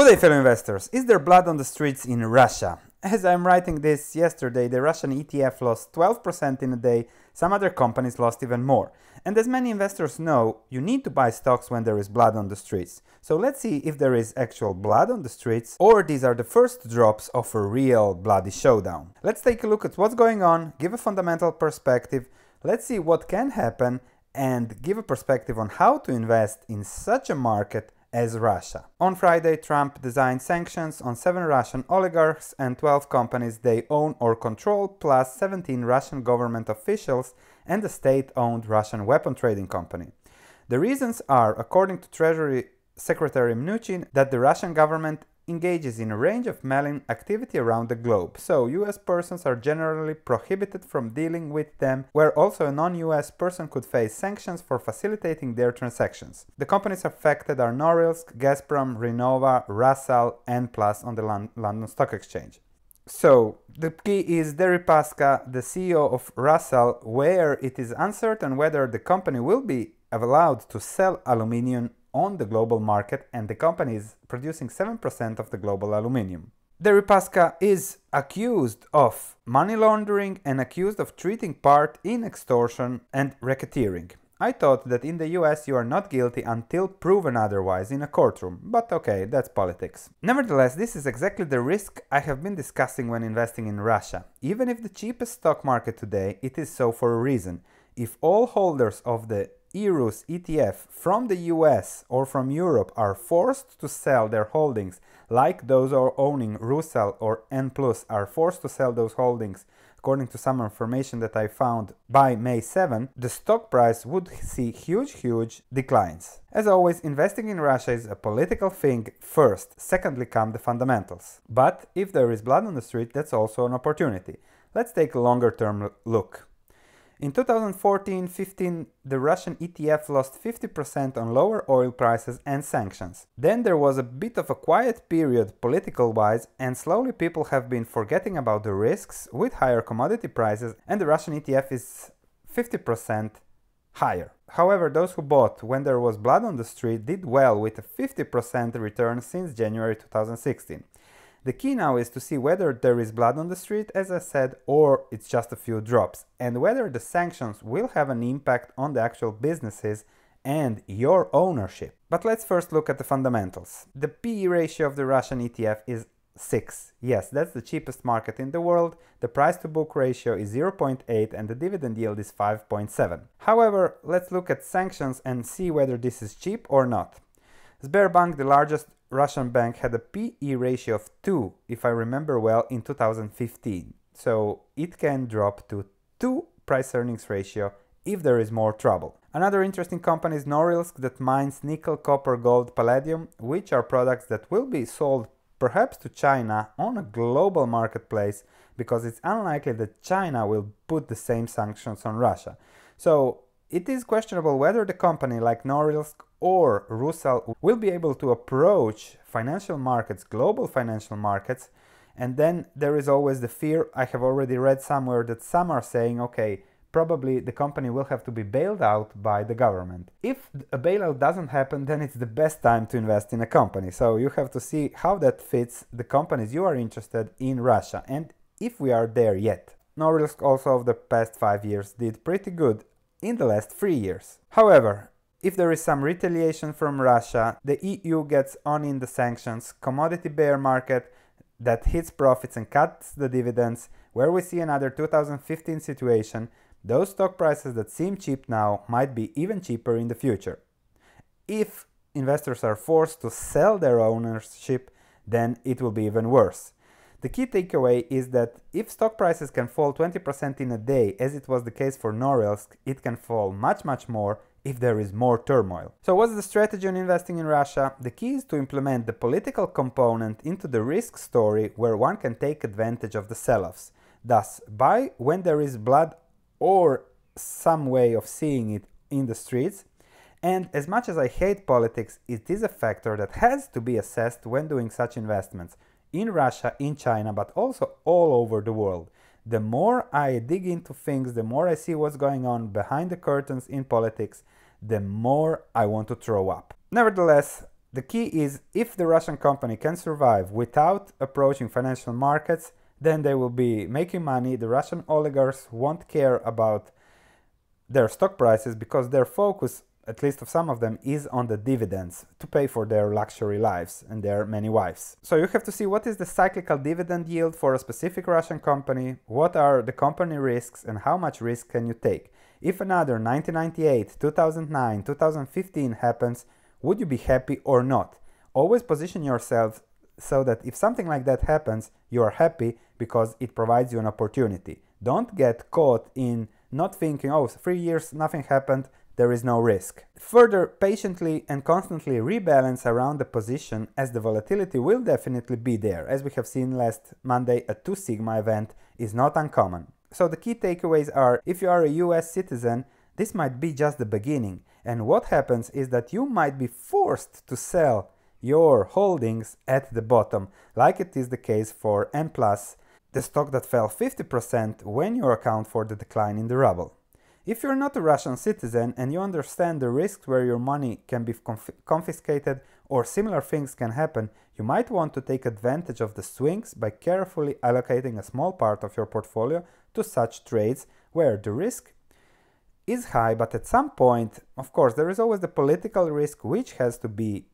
Good day, fellow investors. Is there blood on the streets in Russia? As I'm writing this yesterday, the Russian ETF lost 12% in a day, some other companies lost even more. And as many investors know, you need to buy stocks when there is blood on the streets. So let's see if there is actual blood on the streets or these are the first drops of a real bloody showdown. Let's take a look at what's going on, give a fundamental perspective, let's see what can happen, and give a perspective on how to invest in such a market as Russia. On Friday, Trump designed sanctions on seven Russian oligarchs and 12 companies they own or control, plus 17 Russian government officials and a state owned Russian weapon trading company. The reasons are, according to Treasury Secretary Mnuchin, that the Russian government engages in a range of malign activity around the globe, so US persons are generally prohibited from dealing with them, where also a non-US person could face sanctions for facilitating their transactions. The companies affected are Norilsk, Gazprom, Renova, Russell, and Plus on the London Stock Exchange. So, the key is Deripaska, the CEO of Russell, where it is uncertain whether the company will be allowed to sell aluminium on the global market and the company is producing 7% of the global aluminium. Deripaska is accused of money laundering and accused of treating part in extortion and racketeering. I thought that in the US you are not guilty until proven otherwise in a courtroom, but okay, that's politics. Nevertheless, this is exactly the risk I have been discussing when investing in Russia. Even if the cheapest stock market today, it is so for a reason. If all holders of the ERUs ETF from the US or from Europe are forced to sell their holdings, like those are owning Russell or N Plus are forced to sell those holdings, according to some information that I found by May 7, the stock price would see huge, huge declines. As always, investing in Russia is a political thing first, secondly come the fundamentals. But if there is blood on the street, that's also an opportunity. Let's take a longer term look. In 2014-15, the Russian ETF lost 50% on lower oil prices and sanctions. Then there was a bit of a quiet period political-wise and slowly people have been forgetting about the risks with higher commodity prices and the Russian ETF is 50% higher. However, those who bought when there was blood on the street did well with a 50% return since January 2016. The key now is to see whether there is blood on the street, as I said, or it's just a few drops, and whether the sanctions will have an impact on the actual businesses and your ownership. But let's first look at the fundamentals. The PE ratio of the Russian ETF is 6. Yes, that's the cheapest market in the world. The price to book ratio is 0.8 and the dividend yield is 5.7. However, let's look at sanctions and see whether this is cheap or not. Sberbank, the largest Russian bank had a PE ratio of 2, if I remember well, in 2015. So it can drop to 2 price earnings ratio if there is more trouble. Another interesting company is Norilsk that mines nickel, copper, gold, palladium, which are products that will be sold perhaps to China on a global marketplace because it's unlikely that China will put the same sanctions on Russia. So it is questionable whether the company like Norilsk or Rusal will be able to approach financial markets, global financial markets, and then there is always the fear. I have already read somewhere that some are saying, okay, probably the company will have to be bailed out by the government. If a bailout doesn't happen, then it's the best time to invest in a company. So you have to see how that fits the companies you are interested in Russia and if we are there yet. Norilsk also of the past 5 years did pretty good in the last 3 years. However, if there is some retaliation from Russia, the EU gets on in the sanctions, commodity bear market that hits profits and cuts the dividends, where we see another 2015 situation, those stock prices that seem cheap now might be even cheaper in the future. If investors are forced to sell their ownership, then it will be even worse. The key takeaway is that if stock prices can fall 20% in a day, as it was the case for Norilsk, it can fall much, much more if there is more turmoil. So what's the strategy on investing in Russia? The key is to implement the political component into the risk story where one can take advantage of the sell-offs. Thus, buy when there is blood or some way of seeing it in the streets. And as much as I hate politics, it is a factor that has to be assessed when doing such investments in Russia, in China, but also all over the world the more I dig into things, the more I see what's going on behind the curtains in politics, the more I want to throw up. Nevertheless, the key is if the Russian company can survive without approaching financial markets, then they will be making money. The Russian oligarchs won't care about their stock prices because their focus at least of some of them, is on the dividends to pay for their luxury lives and their many wives. So you have to see what is the cyclical dividend yield for a specific Russian company, what are the company risks and how much risk can you take. If another 1998, 2009, 2015 happens, would you be happy or not? Always position yourself so that if something like that happens, you are happy because it provides you an opportunity. Don't get caught in not thinking, oh, three years, nothing happened, there is no risk. Further, patiently and constantly rebalance around the position as the volatility will definitely be there. As we have seen last Monday, a 2 sigma event is not uncommon. So the key takeaways are, if you are a US citizen, this might be just the beginning. And what happens is that you might be forced to sell your holdings at the bottom, like it is the case for N+, the stock that fell 50% when you account for the decline in the ruble. If you're not a Russian citizen and you understand the risks where your money can be conf confiscated or similar things can happen, you might want to take advantage of the swings by carefully allocating a small part of your portfolio to such trades where the risk is high, but at some point, of course, there is always the political risk which has to be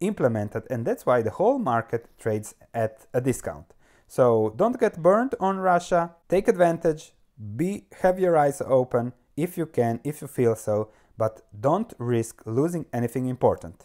implemented, and that's why the whole market trades at a discount. So don't get burned on Russia, take advantage, be, have your eyes open if you can, if you feel so, but don't risk losing anything important.